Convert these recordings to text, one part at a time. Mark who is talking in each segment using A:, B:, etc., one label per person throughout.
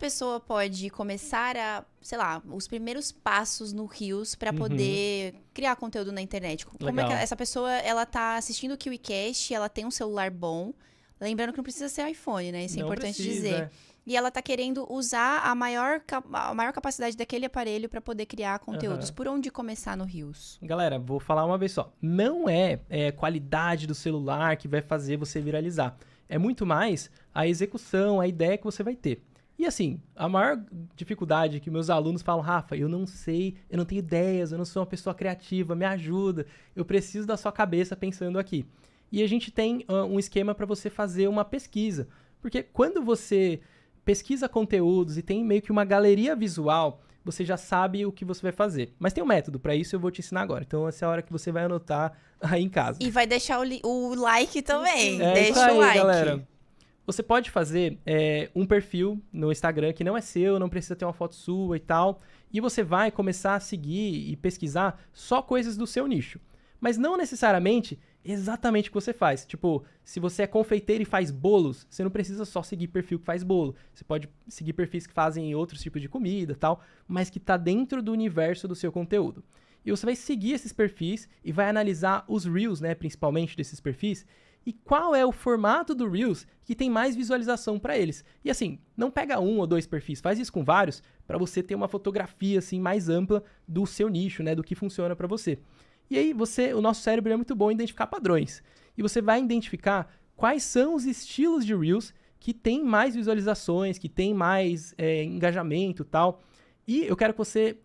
A: pessoa pode começar a, sei lá, os primeiros passos no Rios para uhum. poder uhum. criar conteúdo na internet? Como Legal. é que essa pessoa, ela tá assistindo o KiwiCast, ela tem um celular bom, lembrando que não precisa ser iPhone, né? Isso é não importante precisa. dizer é. e ela está querendo usar a maior, a maior capacidade daquele aparelho para poder criar conteúdos. Uhum. Por onde começar no Rios?
B: Galera, vou falar uma vez só. Não é, é qualidade do celular que vai fazer você viralizar. É muito mais a execução, a ideia que você vai ter. E assim, a maior dificuldade que meus alunos falam, Rafa, eu não sei, eu não tenho ideias, eu não sou uma pessoa criativa, me ajuda, eu preciso da sua cabeça pensando aqui. E a gente tem uh, um esquema para você fazer uma pesquisa. Porque quando você pesquisa conteúdos e tem meio que uma galeria visual, você já sabe o que você vai fazer. Mas tem um método para isso, eu vou te ensinar agora. Então, essa é a hora que você vai anotar aí em casa.
A: E vai deixar o, o like também. É Deixa aí, o like. Galera.
B: Você pode fazer é, um perfil no Instagram que não é seu, não precisa ter uma foto sua e tal, e você vai começar a seguir e pesquisar só coisas do seu nicho. Mas não necessariamente exatamente o que você faz. Tipo, se você é confeiteiro e faz bolos, você não precisa só seguir perfil que faz bolo. Você pode seguir perfis que fazem outros tipos de comida tal, mas que está dentro do universo do seu conteúdo. E você vai seguir esses perfis e vai analisar os Reels, né, principalmente desses perfis, e qual é o formato do Reels que tem mais visualização para eles. E assim, não pega um ou dois perfis, faz isso com vários para você ter uma fotografia assim mais ampla do seu nicho, né, do que funciona para você. E aí você, o nosso cérebro é muito bom em identificar padrões. E você vai identificar quais são os estilos de Reels que tem mais visualizações, que tem mais é, engajamento tal. E eu quero que você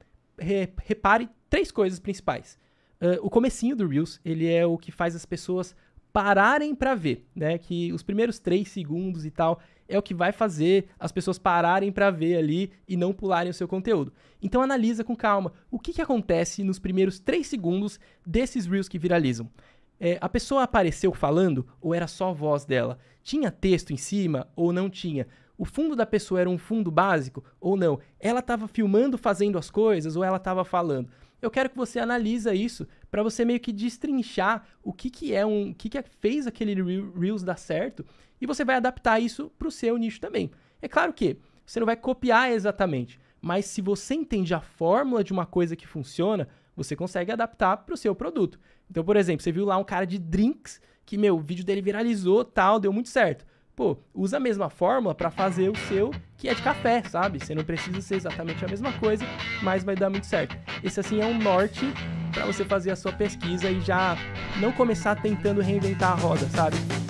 B: repare três coisas principais. Uh, o comecinho do Reels, ele é o que faz as pessoas pararem para ver, né? Que os primeiros três segundos e tal é o que vai fazer as pessoas pararem para ver ali e não pularem o seu conteúdo. Então analisa com calma o que, que acontece nos primeiros três segundos desses reels que viralizam. É, a pessoa apareceu falando ou era só a voz dela? Tinha texto em cima ou não tinha? O fundo da pessoa era um fundo básico ou não? Ela estava filmando, fazendo as coisas ou ela estava falando? eu quero que você analisa isso para você meio que destrinchar o que, que é um, o que, que é, fez aquele Reels dar certo e você vai adaptar isso para o seu nicho também. É claro que você não vai copiar exatamente, mas se você entende a fórmula de uma coisa que funciona, você consegue adaptar para o seu produto. Então, por exemplo, você viu lá um cara de drinks que, meu, o vídeo dele viralizou, tal, deu muito certo pô, usa a mesma fórmula para fazer o seu que é de café, sabe? Você não precisa ser exatamente a mesma coisa, mas vai dar muito certo. Esse assim é um norte para você fazer a sua pesquisa e já não começar tentando reinventar a roda, sabe?